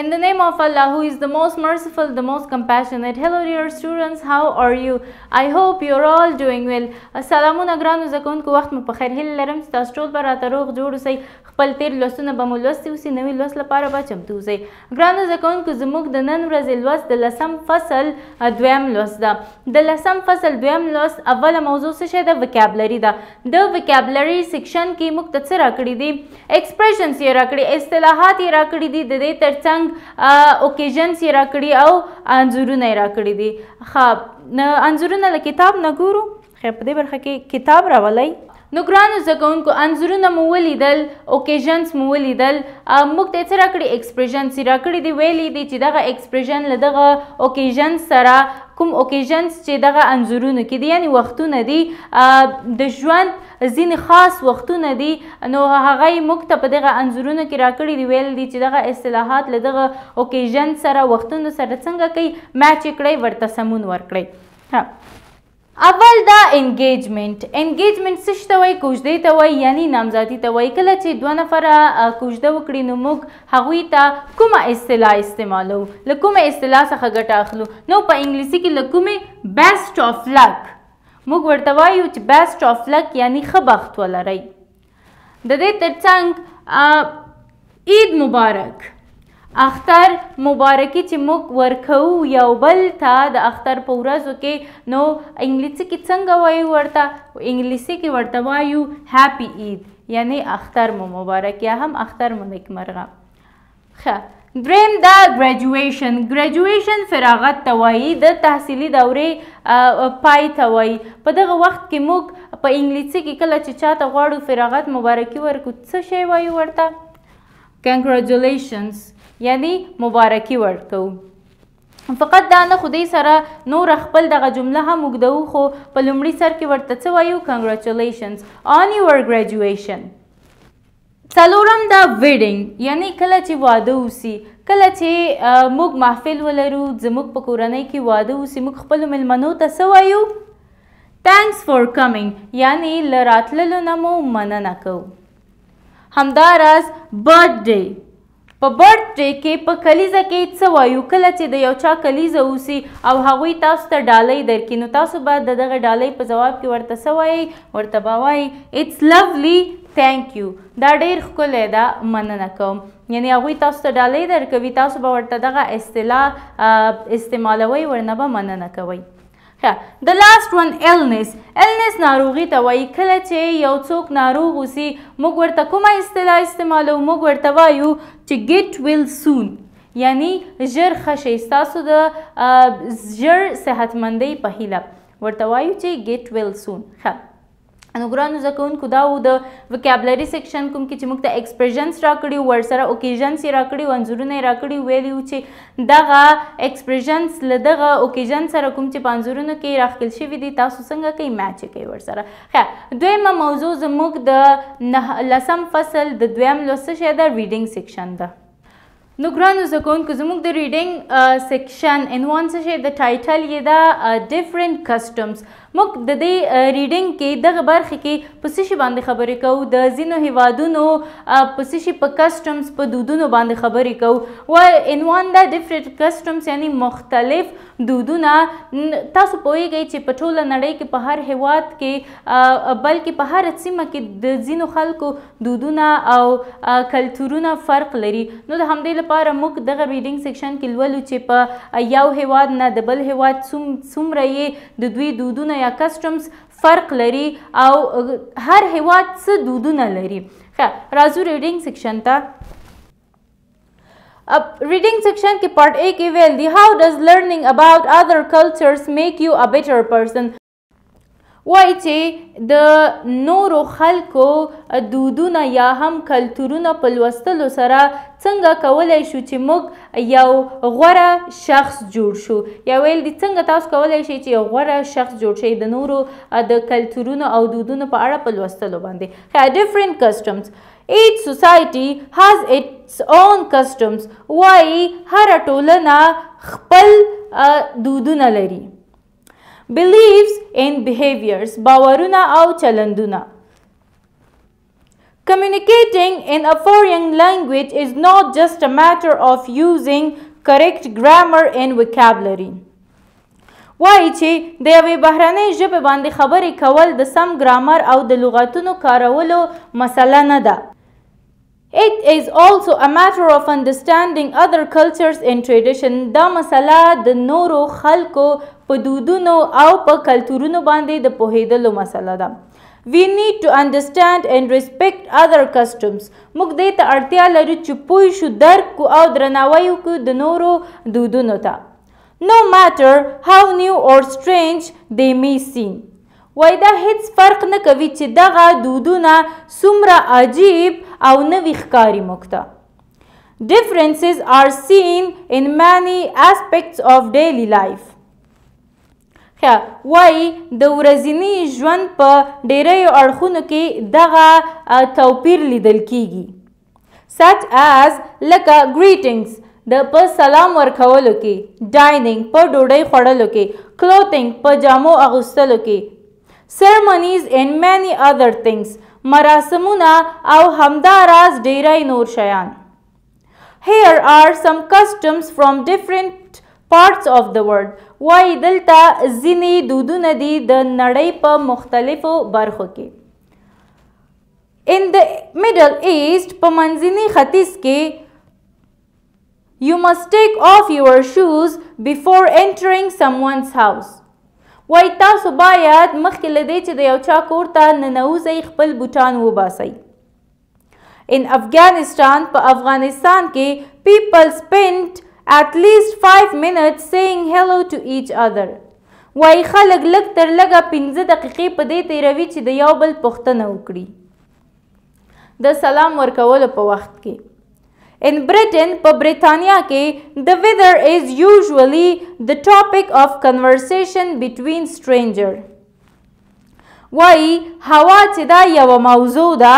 In the name of Allah who is the most merciful, the most compassionate. Hello dear students, how are you? I hope you're all doing well. السلامونه ګرانو زکونکو وخت مو په خیر هیله لرم تاسو ټول به راته روغ جوړ اوسئ خپل تیر لوستونه به مو لوستي اوسئ نوي لوست لپاره به چمتو اوسئ ګرانو زکونکو زموږ د نن ورځې لوست د لسم فصل دویم لوست ده د لسم فصل دویم لوست اوله موضوع څه شی ده وکابلري ده د وکابلري سیکشن کې موږ ته څه راکړي دي ایکسپریشنز یې راکړي اصطلاحات یې راکړي دي د دې ترڅنګ څنګه اوکیژنز یې راکړي او انځورونه یې راکړي دي ښه انځورونه له کتاب نه ګورو خیر په دې برخه کې کتاب راولئ نو ګرانو زده کوونکو انځورونه مو ولیدل اوکیژنس مو ولیدل موږ ته یې څه راکړي اکسپریژنس یې راکړي دي ویلي دي چې دغه اکسپریژن له دغه اوکیژنس سره کوم اوکیژنس چې دغه انځورونو کې دي یعنې وختونه دي د ژوند ځینې خاص وختونه دي نو هغه موږ ته په دغه انځورونو کې راکړي دي ویل دي چې دغه اصطلاحات له دغه اوکیژن سره وختونو سره څنګه کوي میچ کړئ ورته سمون ورکړئ ها اول دا انګیجمنت انګیجمنت څه شته وای کوژدې ته وای یعنی نامزادي ته وای کله چې دوه نفره کوژده وکړي نو موږ هغوی ته کومه اصطلاح استعمالو له کومه اصطلاح څخه ګټه اخلو نو په انګلیسي کې له کومې بیسټ آف لک موږ ورته وایو چې بیسټ اف لک یعنی ښه بخت ولرئ د دې ترڅنګ عید مبارک اختر مبارکي چې موږ ورکو یو بل ته د اختر په ورځو کې نو انګلیسي کې څنګه وایو ورته انګلیسي کې ورته وایو هاپی عید یعنی اختر مو مبارک یا هم اختر مو نیکمرغه ښه دریم دا ګریجویشن ګریجویشن فراغت ته وایي د تحصیلي دورې پای ته وایي په دغه وخت کې موږ په انګلیسي کې کله چې چاته غواړو فراغت مبارکي ورکړو څه شی وایو ورته کنګریجولیشنز یعنی مبارکي ورکو فقط دا نه خدای سره نور خپل دغه جمله هم وګدو خو په لومړي سر کې ورته څه وایو کنګریچولیشنز آن یور ګریجویشن څلورم د ویډینګ یعنی کله چې واده وسی کله چې موږ محفل ولرو زموږ په کورنۍ کې واده وسی موږ خپل ملمنو ته څه وایو ثانکس فور کمینګ یعنی لراتللو نه مو مننه کوو همداراز برث ډے په برډ ډے کې په کلیزه کې څه وایو کله چې د یو چا کلیزه اوسي او هغوی تاسو ته ډالۍ درکړي نو تاسو به د دغه ډالۍ په جواب کې ورته څه وایئ ورته به وایئ اټس لولی تھینک یو دا ډیر ښکلی ده مننه کوم یعنی هغوی تاسو ته ډالۍ درکوي تاسو به ورته دغه اصطلاح استعمالوئ ورنه به مننه کوئ ښه د لاست ون النس النس ناروغي ته وایي کله چې یو څوک ناروغ اوسي موږ ورته کومه اصطلاح استعمالو موږ ورته وایو چې ګیټ ویل سون یعنی ژر خشه ستاسو د ژر صحتمندۍ په هیله ورته وایو چې ګیټ ویل سون ښه نو ګرانو زده کوونکو دا و د وکیبلري سیکشن کوم کې چې موږ ته ایکسپریشنز راکړي وو ورسره اوکیژنس یې راکړي وو انځورونه یې راکړي ویلي وو چې دغه ایکسپریشنز له دغه اوکیژن سره کوم چې په انځورونو کې راخیل شوي دي تاسو څنګه کوي میچ یې کوي ورسره ښه دویمه موضوع زموږ د لسم فصل د دویم لوست شی ده ریډینګ سیکشن ده نو ګرانو زده کوونکو زموږ د ریډینګ سیکشن عنوان څه شی د ټایټل یې ده ډفرنٹ کسټمز موږ د دې ریډینګ کې دغه برخه کې په سشي باندې خبرې کوو د ځینو هیوادونو په سشي په کسټمز په دودونو باندې خبرې کوو و انوان د ډیفرنٹ کسټمز یعنی مختلف دودونه تاسو پوهیږئ چې په ټوله نړۍ کې په هر هیواد کې بلکې په هر سیمه کې د ځینو خلکو دودونه او کلتورونه فرق لري نو د همدې لپاره موږ دغه ریډینګ سیکشن کې لولو چې په یو هیواد نه د بل هیواد څومره یې د دوی دودونه یا یا کسټمز فرق لري او هر هیواد څه دودونه لري ښه راځو ریډینګ سیکشن ته अब reading section के part A के well the how does learning about other cultures make you a better person وای چې د نورو خلکو دودونه یا هم کلتورونه په لوستلو سره څنګه کولای شو چې موږ یو غوره شخص جوړ شو یا ویل دي څنګه تاسو کولای شئ چې یو غوره شخص جوړ شئ د نورو د کلتورونو او دودونو په اړه په لوستلو باندې ښه ډفرنٹ کسټمز Each society has its own customs. وایي هره ټولنه خپل دودونه لري beliefs in behaviors باورونه او چلندونه Communicating in a foreign language is not just a matter of using correct grammar and vocabulary وایي چې د یوې بهرنۍ ژبې باندې خبرې کول د سم ګرامر او د لغتونو کارولو مسله نه ده It is also a matter of understanding other cultures and tradition دا مسله د نورو خلکو په دودونو او په کلتورونو باندې د پوهیدلو مسله ده We need to understand and respect other customs. موږ دې ته اړتیا لرو چې پوه شو درک کو او درناوی وکړو د نورو دودونو ته. No matter how new or strange they may seem. وای دا هیڅ فرق نه کوي چې دغه دودونه څومره عجیب او نوي ښکاري موږ ته Differences are seen in many aspects of daily life. ښه وای د ورځنی ژوند په ډیری اړخونو کې دغه توپیر لیدل کیږي such as لکه greetings د په سلام ورکولو کې dining په ډوډۍ خوړلو کې clothing په جامو اغوستلو کې Ceremonies and many other things. مراسمونا او حمداراز دیرائی نور Here are some customs from different parts of the world. وای دلتا زینی دودو ندی د نړۍ مختلفو برخو کې. In the Middle East, په منځنی ختیځ کې You must take off your shoes before entering someone's house. وای تاسو باید مخکې لدې چې د یو چا کور ته ننوځئ خپل بوټان وباسئ ان افغانستان په افغانستان کې پیپل سپینډ at least 5 minutes saying hello to each other وای خلک لګ تر لګه 15 دقیقې په دې تیروي چې د یو بل پوښتنه وکړي د سلام ورکولو په وخت کې In Britain, په برېټانیا کې the weather is usually the topic of conversation between stranger. وایي هوا چې دا یوه موضوع ده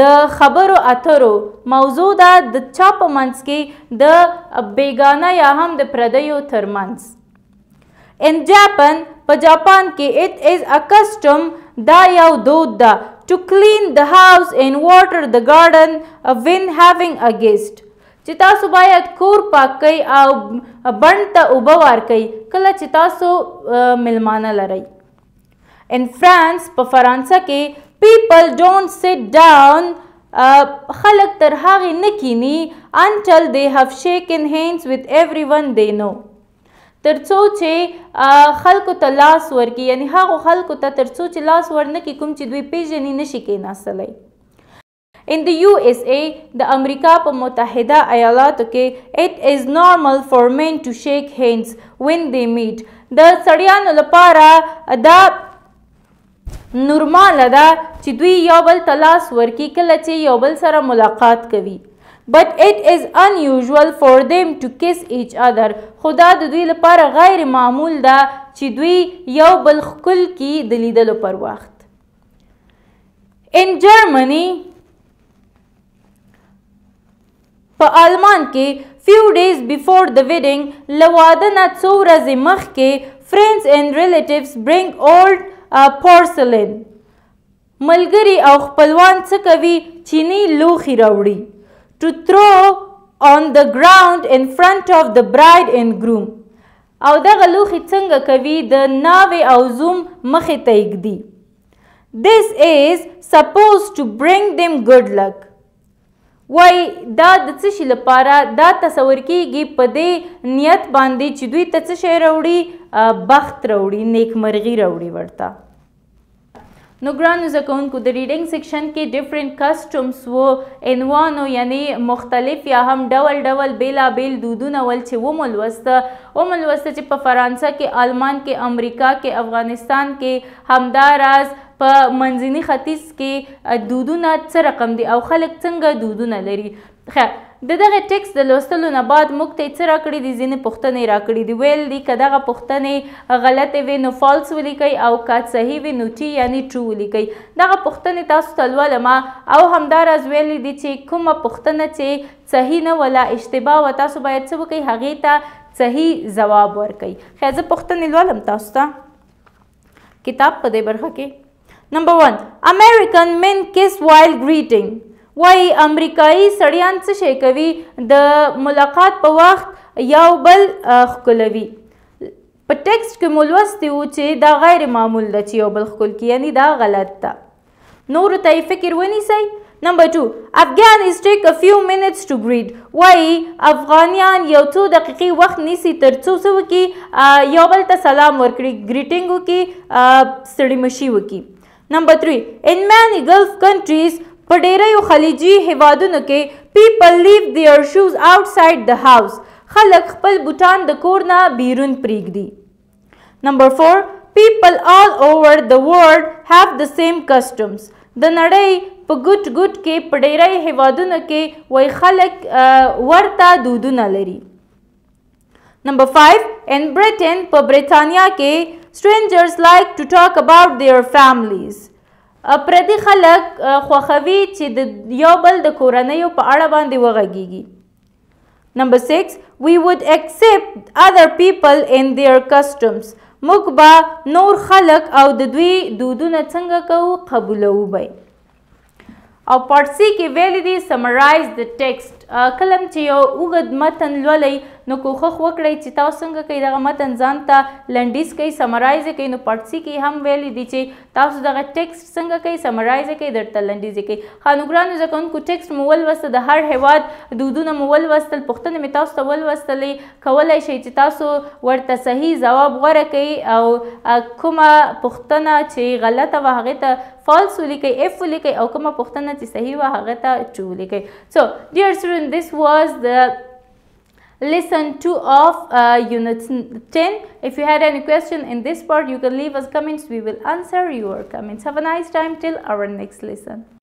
د خبرو اترو موضوع ده د چا په منځ کې د بیګانه یا هم د پردیو ترمنځ ان جاپان په جاپان کې it is a custom دا یو دود ده to clean the house and water the garden when having a guest چې تاسو باید کور پاک کړئ او بڼ ته اوبه ورکړئ کله چې تاسو میلمانه لرئ ان فرانس په فرانسه کې پیپل ډونټ سیټ ډاون خلک تر هغې نه کینی انټل دې هیو شیکن هینډز وت ایوری ون دی نو ترڅو چې خلکو ته لاس ورکړي یعنی هغو خلکو ته ترڅو چې لاس ورنکړي کوم چې دوی پیژني نشي کېناستلی In the USA, د امریکا په متحده ایالاتو کې it is normal for men to shake hands when they meet. د سړیانو لپاره دا نورمال ده چې دوی یو بل ته لاس ورکړي کله چې یو بل سره ملاقات کوي but it is unusual for them to kiss each other خدا د دوی لپاره غیر معمول ده چې دوی یو بل خکل کی د لیدلو پر وخت in germany په آلمان کې few days before the wedding لواده نه څو ورځې مخکې friends and relatives bring old uh, porcelain ملګری او خپلوان څه کوي چینی لوخي راوړي to throw on the ground in front of the bride and groom او دغه لوخي څنګه کوي د ناوې او زوم مخې ته یږدي This is supposed to bring them good luck. وای دا د څه شي لپاره دا تصور کیږي په دې نیت باندې چې دوی ته څه شی راوړي بخت راوړي نیکمرغي راوړي ورته نو ګرانو زکونکو د ریډینګ سیکشن کې ډیفرنٹ کسټمز وو انوانو یعنی مختلف یا هم ډول ډول بیلا بیل دودونه ول چې و ملوست و ملوست چې په فرانسه کې آلمان کې امریکا کې افغانستان کې همداراز په منځني ختیځ کې دودونه څه رقم دي او خلک څنګه دودونه لري خیر د دغه ټیکس د لوستلو نه بعد موږ ته څه راکړي دي ځینې پوښتنې راکړي دي ویل دي که دغه پوښتنې غلطې وي نو فالس ولیکئ او که صحیح وي نو ټي یعنې ټرو ولیکئ دغه پوښتنې تاسو ته لولم او همداراز ویلي دي چې کومه پوښتنه چې صحیح نه ولا اشتباه و تاسو باید څه وکئ هغې ته صحیح ځواب ورکئ خیر زه پوښتنې لولم تاسو ته کتاب په دې برخه کې number one American men kiss while greeting وای امریکایي سړیان څه شي کوي د ملاقات په وخت یو بل خکلوي په ټیکسټ کې مو لوستي وو چې دا غیر معمول ده چې یو بل خکل کی یعنی دا غلط ده نورو ته فکر ونیسئ نمبر ټو افغان از ټیک ا فیو منټس ټو ګریډ وای افغانیان یو څو دقیقې وخت نیسي تر څو څه وکړي یو بل ته سلام ورکړي ګریټینګ وکړي ستړي مشي وکړي نمبر 3 in many gulf countries په ډیرو خلیجي هیوادونو کې people leave their shoes outside the house خلک خپل بوټان د کور نه بیرون پریږدي نمبر 4 people all over the world have the same customs د نړۍ په ګټ ګټ کې په ډیرو هیوادونو کې وای خلک ورته دودونه لري نمبر 5 ان بریټن په برېټانیا کې strangers like to talk about their families پردي خلک خوخوي چې د یو بل د کورنۍ په اړه باندې وغږیږي نمبر 6 we would accept other people in their customs موږ به نور خلک او د دوی دودونه څنګه کوو قبولو به او پارسي کې ویل دي summarize the text کلم چې یو وګد متن لولئ نو کوښښ وکړئ چې تاسو څنګه کوي دغه متن ځان ته لنډیز کوي سمرایز کوي نو پړسي کې هم ویلي دي چې تاسو دغه ټیکسټ څنګه کوي سمرایز کوي درته لنډیز کوي خانوګرانو ځکه کوونکو ټیکسټ مو ولوسته د هر هیواد دودونه مو ولوستل پوښتنې مې تاسو ته ولوستلې کولی شئ چې تاسو ورته صحیح ځواب غوره کوي او کومه پوښتنه چې غلطه وه هغې ته فالس ولیکئ اف ولیکئ او کومه پوښتنه چې صحیح وه هغې ته ټو ولیکئ سو ډیر سټوډنټ this was the lesson 2 of uh, unit 10 if you had any question in this part you can leave us comments we will answer your comments have a nice time till our next lesson